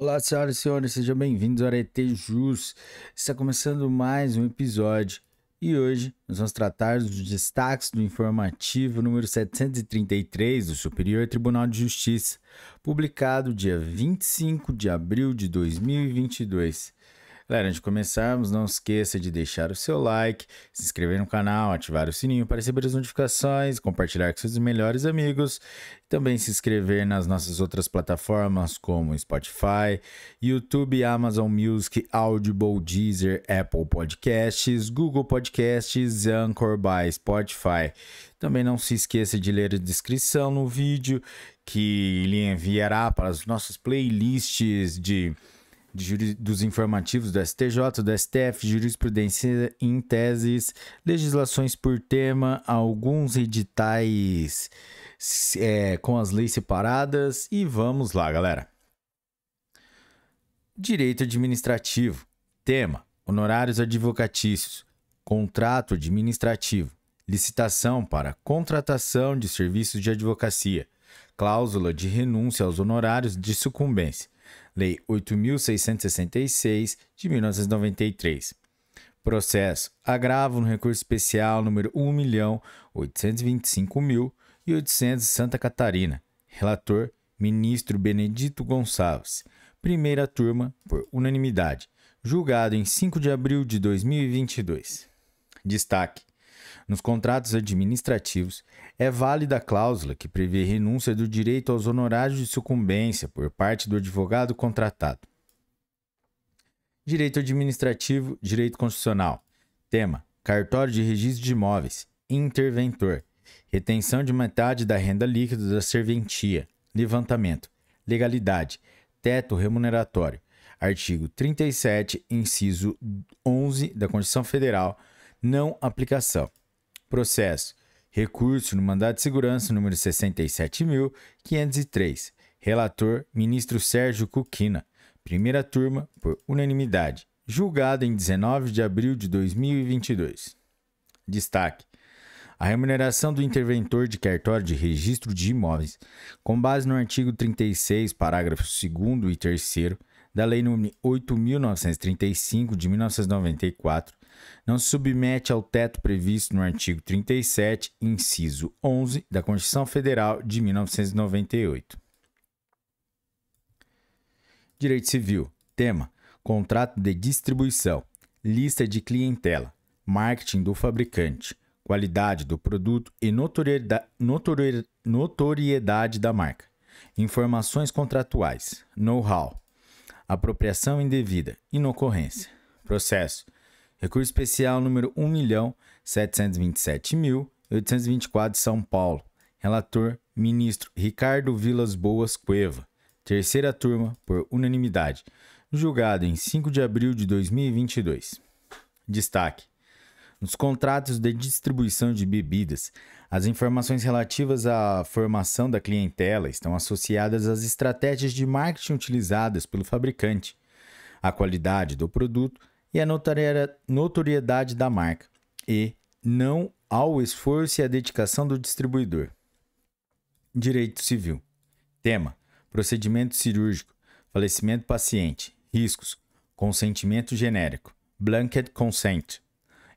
Olá, senhoras e senhores, sejam bem-vindos ao Arete Jus. Está começando mais um episódio e hoje nós vamos tratar dos destaques do informativo número 733 do Superior Tribunal de Justiça, publicado dia 25 de abril de 2022. Galera, antes de começarmos, não esqueça de deixar o seu like, se inscrever no canal, ativar o sininho para receber as notificações, compartilhar com seus melhores amigos, também se inscrever nas nossas outras plataformas como Spotify, YouTube, Amazon Music, Audible, Deezer, Apple Podcasts, Google Podcasts, Anchor by Spotify. Também não se esqueça de ler a descrição no vídeo que lhe enviará para as nossas playlists de de dos informativos do STJ, do STF, jurisprudência em teses, legislações por tema, alguns editais é, com as leis separadas e vamos lá, galera. Direito administrativo, tema: honorários advocatícios, contrato administrativo, licitação para contratação de serviços de advocacia, cláusula de renúncia aos honorários de sucumbência Lei 8.666, de 1993. Processo agravo no recurso especial número 1.825.800 Santa Catarina. Relator, ministro Benedito Gonçalves. Primeira turma, por unanimidade. Julgado em 5 de abril de 2022. Destaque: nos contratos administrativos, é válida a cláusula que prevê renúncia do direito aos honorários de sucumbência por parte do advogado contratado. Direito administrativo, direito constitucional. Tema: cartório de registro de imóveis, interventor, retenção de metade da renda líquida da serventia, levantamento, legalidade, teto remuneratório. Artigo 37, inciso 11 da Constituição Federal, não aplicação. Processo. Recurso no mandado de segurança número 67.503. Relator: Ministro Sérgio Cuquina. Primeira turma, por unanimidade. Julgado em 19 de abril de 2022. Destaque: a remuneração do interventor de cartório de registro de imóveis, com base no artigo 36, parágrafos 2 e 3 da Lei nº 8.935, de 1994, não se submete ao teto previsto no artigo 37, inciso 11 da Constituição Federal de 1998. Direito Civil. Tema: Contrato de distribuição, lista de clientela, marketing do fabricante, qualidade do produto e notoriedade, notoriedade da marca, informações contratuais, know-how, apropriação indevida, inocorrência. Processo. Recurso especial número 1.727.824 de São Paulo. Relator, ministro Ricardo Vilas Boas Cueva. Terceira turma, por unanimidade. Julgado em 5 de abril de 2022. Destaque. Nos contratos de distribuição de bebidas, as informações relativas à formação da clientela estão associadas às estratégias de marketing utilizadas pelo fabricante, à qualidade do produto e à notoriedade da marca, e não ao esforço e à dedicação do distribuidor. Direito Civil: Tema: Procedimento cirúrgico, falecimento paciente, riscos, consentimento genérico, blanket consent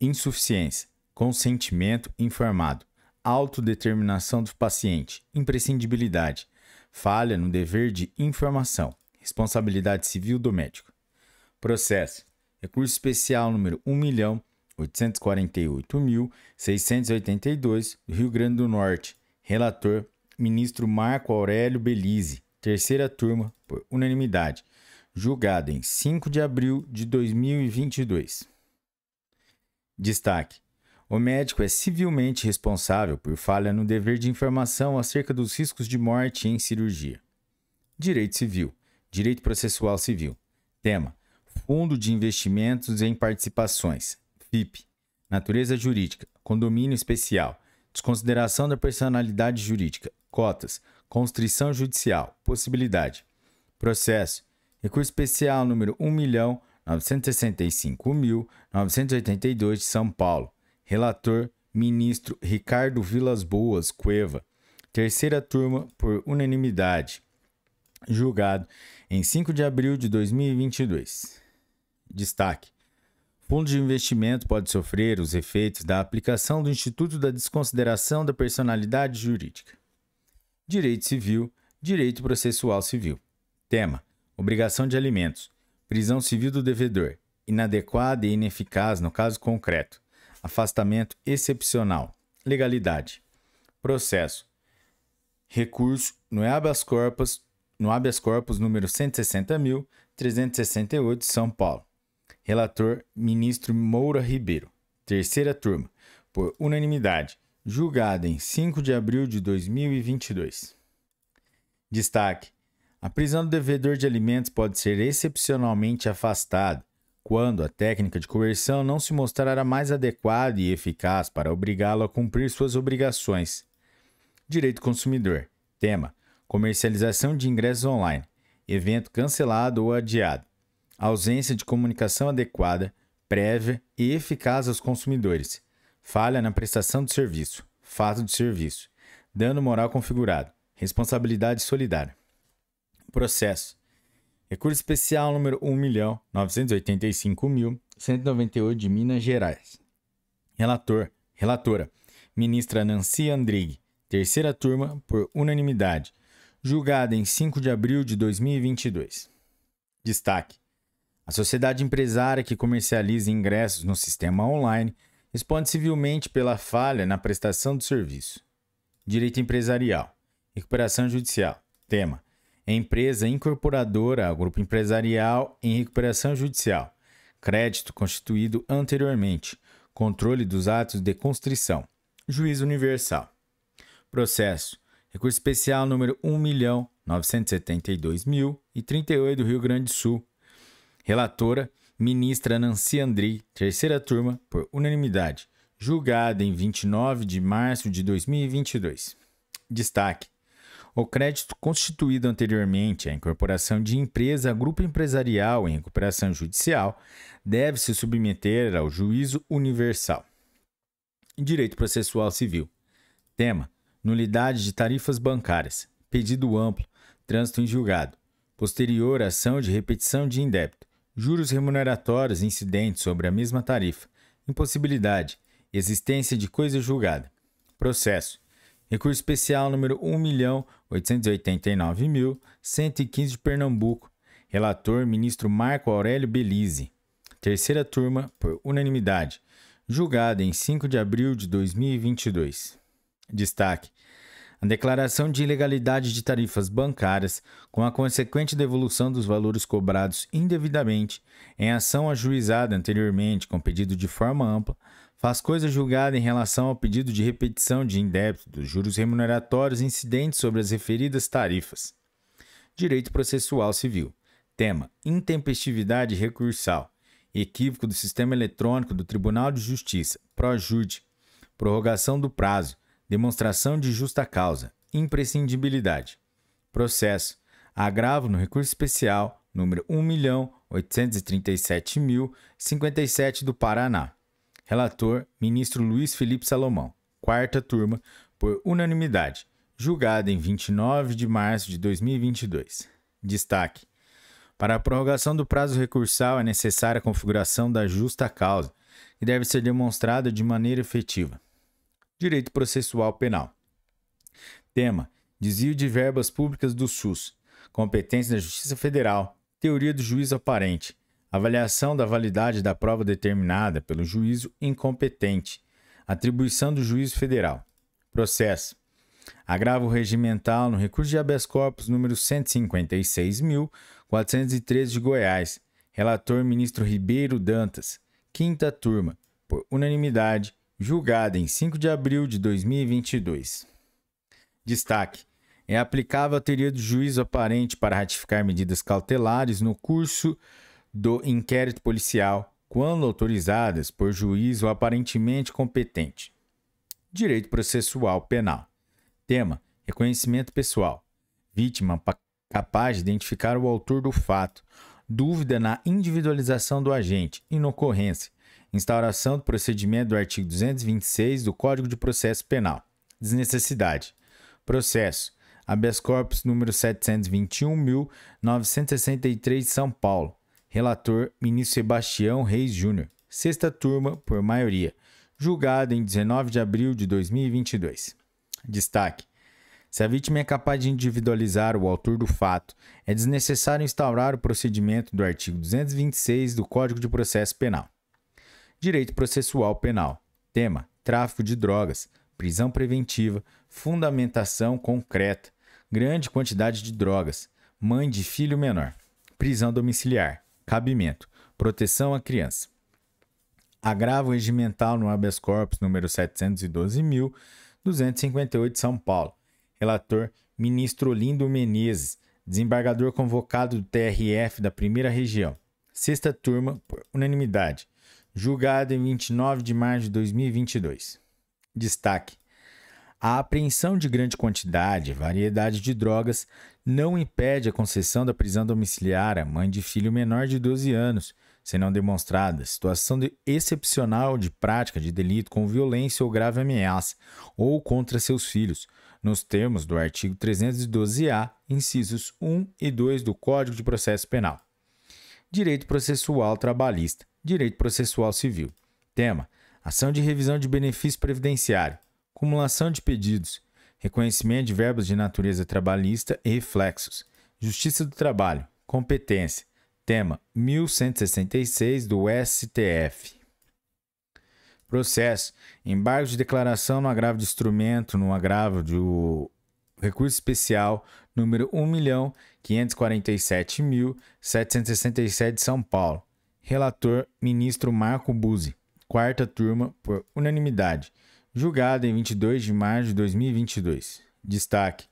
insuficiência, consentimento informado, autodeterminação do paciente, imprescindibilidade, falha no dever de informação, responsabilidade civil do médico. Processo: recurso especial número 1.848.682 do Rio Grande do Norte. Relator: ministro Marco Aurélio Belize. Terceira turma, por unanimidade. Julgado em 5 de abril de 2022. Destaque: o médico é civilmente responsável por falha no dever de informação acerca dos riscos de morte em cirurgia. Direito Civil. Direito Processual Civil. Tema: Fundo de Investimentos em Participações. FIP. Natureza jurídica. Condomínio especial. Desconsideração da personalidade jurídica. Cotas. Constrição judicial. Possibilidade. Processo. Recurso especial número 1 milhão 965.982 de São Paulo. Relator, ministro Ricardo Vilas Boas Cueva. Terceira turma, por unanimidade. Julgado em 5 de abril de 2022. Destaque: Fundo de investimento pode sofrer os efeitos da aplicação do Instituto da Desconsideração da Personalidade Jurídica. Direito Civil, Direito Processual Civil. Tema: Obrigação de alimentos prisão civil do devedor, inadequada e ineficaz no caso concreto, afastamento excepcional, legalidade, processo, recurso no habeas corpus, no habeas corpus número 160.368, São Paulo. Relator, ministro Moura Ribeiro. Terceira turma, por unanimidade, julgada em 5 de abril de 2022. Destaque a prisão do devedor de alimentos pode ser excepcionalmente afastada quando a técnica de coerção não se mostrar mais adequada e eficaz para obrigá-lo a cumprir suas obrigações. Direito consumidor. Tema: comercialização de ingressos online. Evento cancelado ou adiado. Ausência de comunicação adequada, prévia e eficaz aos consumidores. Falha na prestação do serviço. Fato de serviço. Dano moral configurado. Responsabilidade solidária processo. Recurso especial número 1.985.198 de Minas Gerais. Relator, relatora, ministra Nancy Andrighi, terceira turma, por unanimidade, julgada em 5 de abril de 2022. Destaque: A sociedade empresária que comercializa ingressos no sistema online responde civilmente pela falha na prestação do serviço. Direito empresarial. Recuperação judicial. Tema: empresa incorporadora ao grupo empresarial em recuperação judicial, crédito constituído anteriormente, controle dos atos de constrição, juízo universal. Processo: recurso especial número 1.972.038 do Rio Grande do Sul. Relatora: ministra Nancy Andri, terceira turma, por unanimidade, julgada em 29 de março de 2022. Destaque: o crédito constituído anteriormente à incorporação de empresa a grupo empresarial em recuperação judicial deve se submeter ao juízo universal. Direito processual civil. Tema: nulidade de tarifas bancárias. Pedido amplo. Trânsito em julgado. Posterior ação de repetição de indébito. Juros remuneratórios incidentes sobre a mesma tarifa. Impossibilidade. Existência de coisa julgada. Processo Recurso especial número 1.889.115 de Pernambuco. Relator, ministro Marco Aurélio Belize. Terceira turma, por unanimidade. Julgado em 5 de abril de 2022. Destaque: a declaração de ilegalidade de tarifas bancárias, com a consequente devolução dos valores cobrados indevidamente, em ação ajuizada anteriormente com pedido de forma ampla, faz coisa julgada em relação ao pedido de repetição de indébito dos juros remuneratórios incidentes sobre as referidas tarifas. Direito Processual Civil. Tema: Intempestividade recursal. Equívoco do Sistema Eletrônico do Tribunal de Justiça. Projude. Prorrogação do prazo. Demonstração de justa causa. Imprescindibilidade. Processo. Agravo no recurso especial número 1.837.057 do Paraná. Relator, ministro Luiz Felipe Salomão. Quarta turma, por unanimidade. Julgada em 29 de março de 2022. Destaque. Para a prorrogação do prazo recursal é necessária a configuração da justa causa, que deve ser demonstrada de maneira efetiva. Direito processual penal. Tema: Desvio de verbas públicas do SUS. Competência da Justiça Federal. Teoria do juiz aparente avaliação da validade da prova determinada pelo juízo incompetente, atribuição do juízo federal. Processo. Agravo regimental no recurso de habeas corpus número 156.413 de Goiás. Relator ministro Ribeiro Dantas. Quinta turma, por unanimidade, julgada em 5 de abril de 2022. Destaque: é aplicável a teoria do juízo aparente para ratificar medidas cautelares no curso do inquérito policial, quando autorizadas por juízo aparentemente competente. Direito processual penal. Tema: reconhecimento pessoal. Vítima capaz de identificar o autor do fato. Dúvida na individualização do agente. Inocorrência. Instauração do procedimento do artigo 226 do Código de Processo Penal. Desnecessidade. Processo. Habeas corpus número 721.963, São Paulo Relator, ministro Sebastião Reis Júnior. Sexta turma, por maioria. Julgado em 19 de abril de 2022. Destaque. Se a vítima é capaz de individualizar o autor do fato, é desnecessário instaurar o procedimento do artigo 226 do Código de Processo Penal. Direito Processual Penal. Tema: Tráfico de drogas, prisão preventiva, fundamentação concreta, grande quantidade de drogas, mãe de filho menor, prisão domiciliar. Cabimento: proteção à criança. Agravo regimental no habeas corpus número 712.258, São Paulo. Relator: ministro Lindo Menezes, desembargador convocado do TRF da Primeira Região. Sexta turma, por unanimidade. Julgado em 29 de março de 2022. Destaque: a apreensão de grande quantidade e variedade de drogas não impede a concessão da prisão domiciliar à mãe de filho menor de 12 anos, se não demonstrada situação de excepcional de prática de delito com violência ou grave ameaça ou contra seus filhos, nos termos do artigo 312-A, incisos 1 e 2 do Código de Processo Penal. Direito processual trabalhista, direito processual civil. Tema: ação de revisão de benefício previdenciário acumulação de pedidos, reconhecimento de verbas de natureza trabalhista e reflexos, Justiça do Trabalho, competência, tema 1166 do STF. Processo: embargo de declaração no agravo de instrumento, no agravo do recurso especial número 1.547.767 de São Paulo. Relator: ministro Marco Buzzi. Quarta turma, por unanimidade julgada em 22 de maio de 2022. Destaque: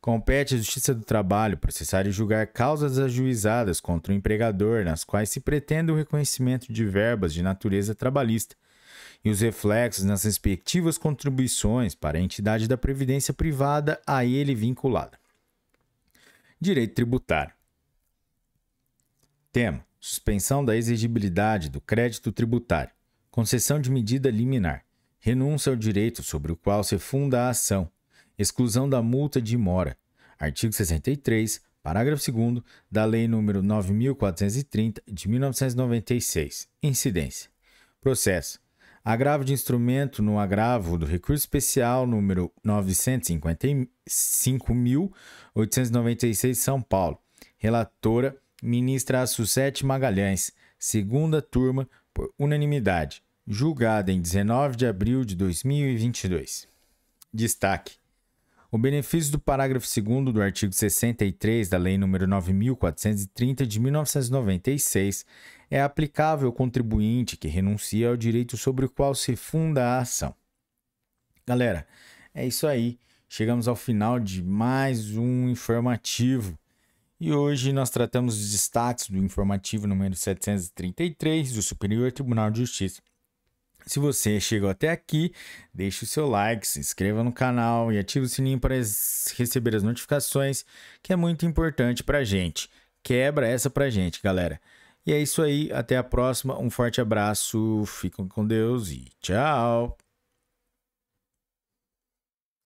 Compete à Justiça do Trabalho processar e julgar causas ajuizadas contra o empregador nas quais se pretende o reconhecimento de verbas de natureza trabalhista e os reflexos nas respectivas contribuições para a entidade da previdência privada a ele vinculada. Direito tributário. Tema: Suspensão da exigibilidade do crédito tributário. Concessão de medida liminar renúncia ao direito sobre o qual se funda a ação, exclusão da multa de mora. Artigo 63, parágrafo 2 da Lei nº 9430 de 1996. Incidência. Processo agravo de instrumento no agravo do recurso especial número 955.896, São Paulo. Relatora, ministra Sussete Magalhães, segunda turma, por unanimidade julgada em 19 de abril de 2022. Destaque: o benefício do parágrafo 2 do artigo 63 da Lei nº 9.430 de 1996 é aplicável ao contribuinte que renuncia ao direito sobre o qual se funda a ação. Galera, é isso aí. Chegamos ao final de mais um informativo. E hoje nós tratamos os destaques do informativo número 733 do Superior Tribunal de Justiça. Se você chegou até aqui, deixe o seu like, se inscreva no canal e ative o sininho para receber as notificações, que é muito importante para gente. Quebra essa para gente, galera. E é isso aí, até a próxima, um forte abraço, fiquem com Deus e tchau!